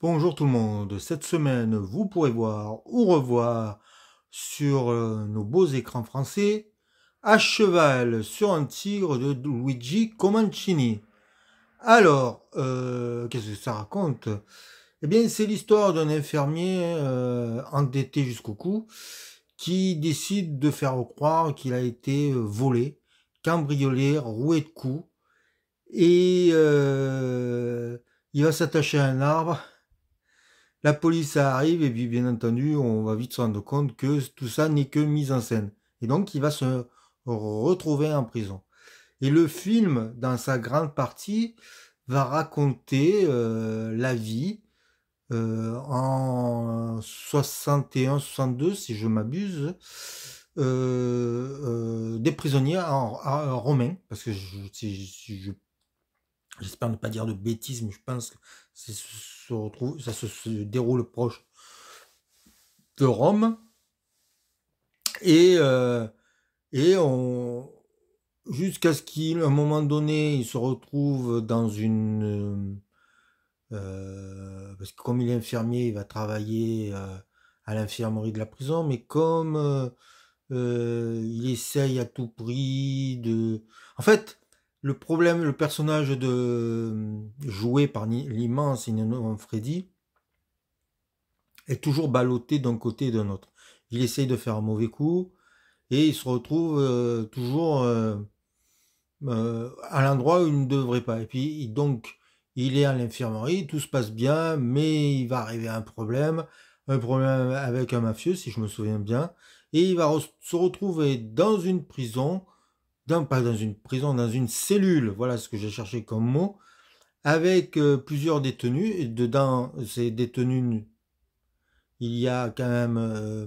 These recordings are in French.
Bonjour tout le monde, cette semaine vous pourrez voir ou revoir sur euh, nos beaux écrans français À cheval sur un tigre de Luigi Comancini. Alors, euh, qu'est-ce que ça raconte Eh bien c'est l'histoire d'un infirmier euh, endetté jusqu'au cou qui décide de faire croire qu'il a été volé, cambriolé, roué de coups et il va s'attacher à un arbre la police arrive et puis bien entendu, on va vite se rendre compte que tout ça n'est que mise en scène. Et donc, il va se retrouver en prison. Et le film, dans sa grande partie, va raconter euh, la vie euh, en 61-62, si je m'abuse, euh, des prisonniers romains, parce que je, J'espère ne pas dire de bêtises, mais je pense que ça se, déroule proche de Rome. Et, euh, et on, jusqu'à ce qu'à un moment donné, il se retrouve dans une... Euh, euh, parce que comme il est infirmier, il va travailler à l'infirmerie de la prison, mais comme il essaye à tout prix de... En fait, le problème, le personnage de joué par l'immense Innocent Freddy est toujours ballotté d'un côté et d'un autre. Il essaye de faire un mauvais coup et il se retrouve euh, toujours euh, euh, à l'endroit où il ne devrait pas. Et puis donc il est à l'infirmerie, tout se passe bien, mais il va arriver un problème, un problème avec un mafieux si je me souviens bien, et il va se retrouver dans une prison pas dans une prison, dans une cellule, voilà ce que j'ai cherché comme mot, avec euh, plusieurs détenus. Et dedans, ces détenus, il y a quand même euh,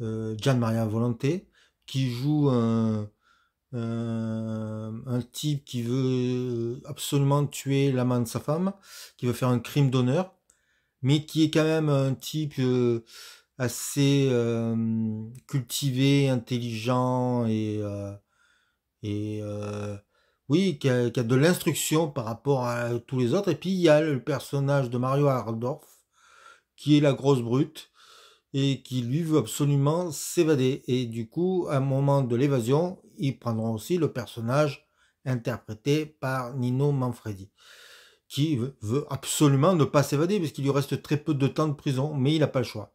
euh, Gian Maria Volonté, qui joue un, un type qui veut absolument tuer l'amant de sa femme, qui veut faire un crime d'honneur, mais qui est quand même un type assez cultivé, intelligent et et euh, oui, qui a, de l'instruction par rapport à tous les autres. Et puis il y a le personnage de Mario Hardorf, qui est la grosse brute, et qui lui veut absolument s'évader. Et du coup, à un moment de l'évasion, ils prendront aussi le personnage interprété par Nino Manfredi, qui veut absolument ne pas s'évader, parce qu'il lui reste très peu de temps de prison, mais il n'a pas le choix.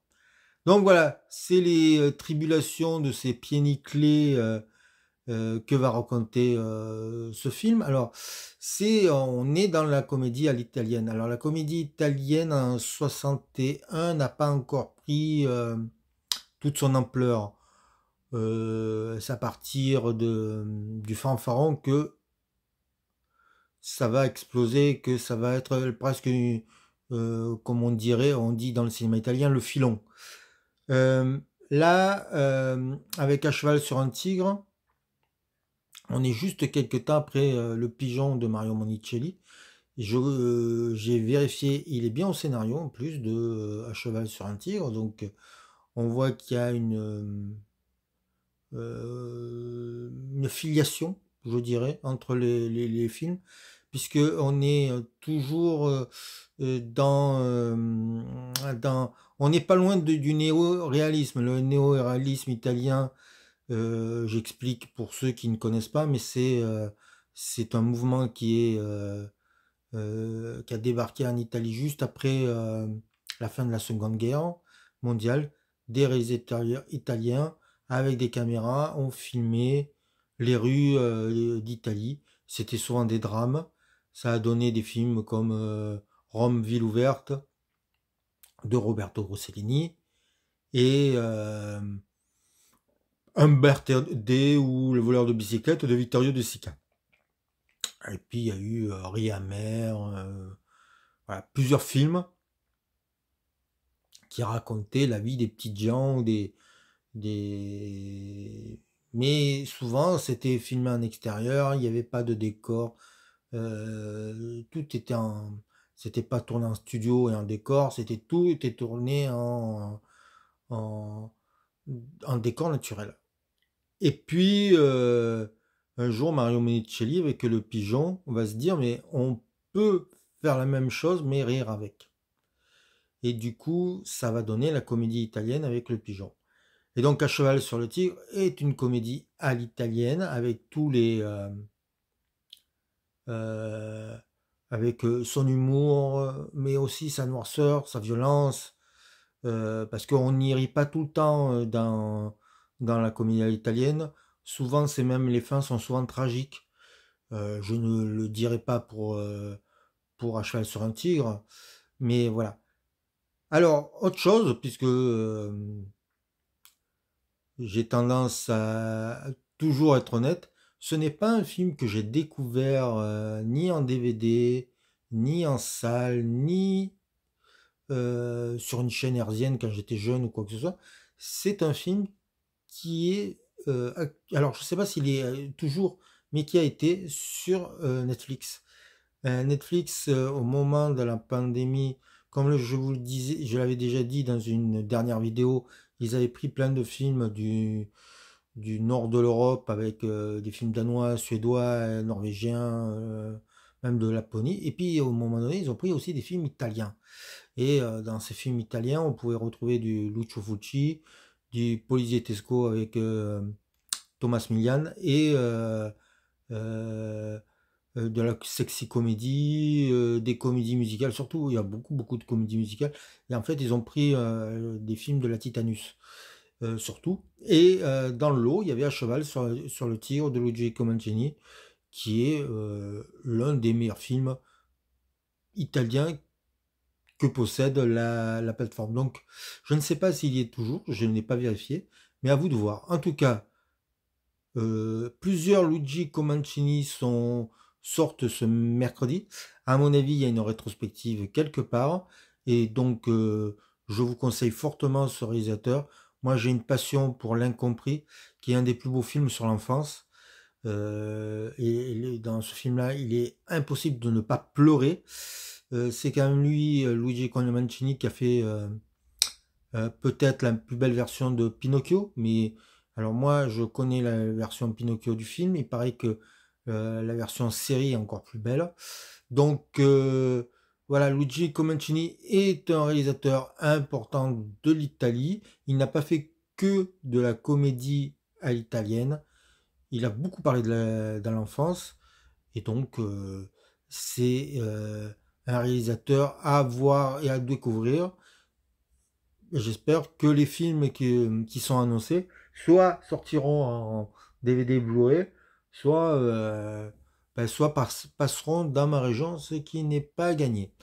Donc voilà, c'est les euh, tribulations de ces pieds nickelés. Euh, euh, que va raconter euh, ce film. Alors, c'est on est dans la comédie à l'italienne. Alors, la comédie italienne en 61 n'a pas encore pris euh, toute son ampleur. c'est à partir de, du fanfaron que ça va exploser, que ça va être presque, comme on dirait, on dit dans le cinéma italien, le filon. là, avec à cheval sur un tigre, on est juste quelques temps après euh, Le Pigeon de Mario Monicelli. Euh, j'ai vérifié, il est bien au scénario en plus de euh, À cheval sur un tigre. Donc on voit qu'il y a une, une, filiation, je dirais, entre les, films, puisque on est toujours dans, on n'est pas loin du néo-réalisme. Le néo-réalisme italien euh, j'explique pour ceux qui ne connaissent pas, mais c'est euh, c'est un mouvement qui est euh, qui a débarqué en Italie juste après la fin de la Seconde Guerre mondiale. Des réalisateurs italiens avec des caméras ont filmé les rues d'Italie. C'était souvent des drames. Ça a donné des films comme Rome, ville ouverte de Roberto Rossellini et Humbert D ou le voleur de bicyclette de Victorio De Sica. Et puis il y a eu euh, Riamer, euh, voilà, plusieurs films qui racontaient la vie des petites gens des, des... Mais souvent c'était filmé en extérieur, il n'y avait pas de décor, euh, tout était en... C'était pas tourné en studio et en décor, c'était tout était tourné en, en décor naturel. Et puis, euh, un jour, Mario Monicelli, avec le pigeon, on va se dire, mais on peut faire la même chose, mais rire avec. Et du coup, ça va donner la comédie italienne avec le pigeon. Et donc, À cheval sur le tigre est une comédie à l'italienne, avec tous les... Euh, euh, avec son humour, mais aussi sa noirceur, sa violence, parce qu'on n'y rit pas tout le temps dans, dans la communauté italienne. Souvent, c'est même les fins sont souvent tragiques. Euh, je ne le dirai pas pour euh, pour cheval sur un tigre, mais voilà. Alors, autre chose, puisque euh, j'ai tendance à toujours être honnête, ce n'est pas un film que j'ai découvert ni en DVD, ni en salle, ni sur une chaîne herzienne quand j'étais jeune ou quoi que ce soit. C'est un film qui est, euh, alors je ne sais pas s'il est euh, toujours, mais qui a été sur euh, Netflix. Netflix, au moment de la pandémie, comme je vous le disais, je l'avais déjà dit dans une dernière vidéo, ils avaient pris plein de films du, du nord de l'Europe avec des films danois, suédois, norvégiens, même de Laponie. Et puis au moment donné, ils ont pris aussi des films italiens. Et dans ces films italiens, on pouvait retrouver du Lucio Fucci, du poliziottesco avec euh, Thomas Millian et euh, euh, de la sexy comédie, des comédies musicales, surtout il y a beaucoup beaucoup de comédies musicales. Et en fait, ils ont pris des films de la Titanus, surtout. Et dans l'eau il y avait à cheval sur, le tir de Luigi Comencini, qui est l'un des meilleurs films italiens que possède la, plateforme. Donc, je ne sais pas s'il y est toujours, je ne l'ai pas vérifié, mais à vous de voir. En tout cas, euh, plusieurs Luigi Comancini sont, sortent ce mercredi. À mon avis, il y a une rétrospective quelque part, et donc euh, je vous conseille fortement ce réalisateur. Moi, j'ai une passion pour L'Incompris, qui est un des plus beaux films sur l'enfance. Euh, et dans ce film-là, il est impossible de ne pas pleurer. Euh, c'est quand même lui, euh, Luigi Comanchini, qui a fait euh, peut-être la plus belle version de Pinocchio. Mais alors moi, je connais la version Pinocchio du film. Il paraît que la version série est encore plus belle. Donc voilà, Luigi Comencini est un réalisateur important de l'Italie. Il n'a pas fait que de la comédie à l'italienne. Il a beaucoup parlé de l'enfance. Et donc, c'est un réalisateur à voir et à découvrir. J'espère que les films qui, sont annoncés soit sortiront en DVD Blu-ray, soit, euh, ben, soit passeront dans ma région, ce qui n'est pas gagné.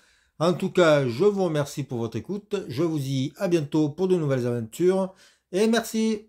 En tout cas, je vous remercie pour votre écoute. Je vous dis à bientôt pour de nouvelles aventures. Et merci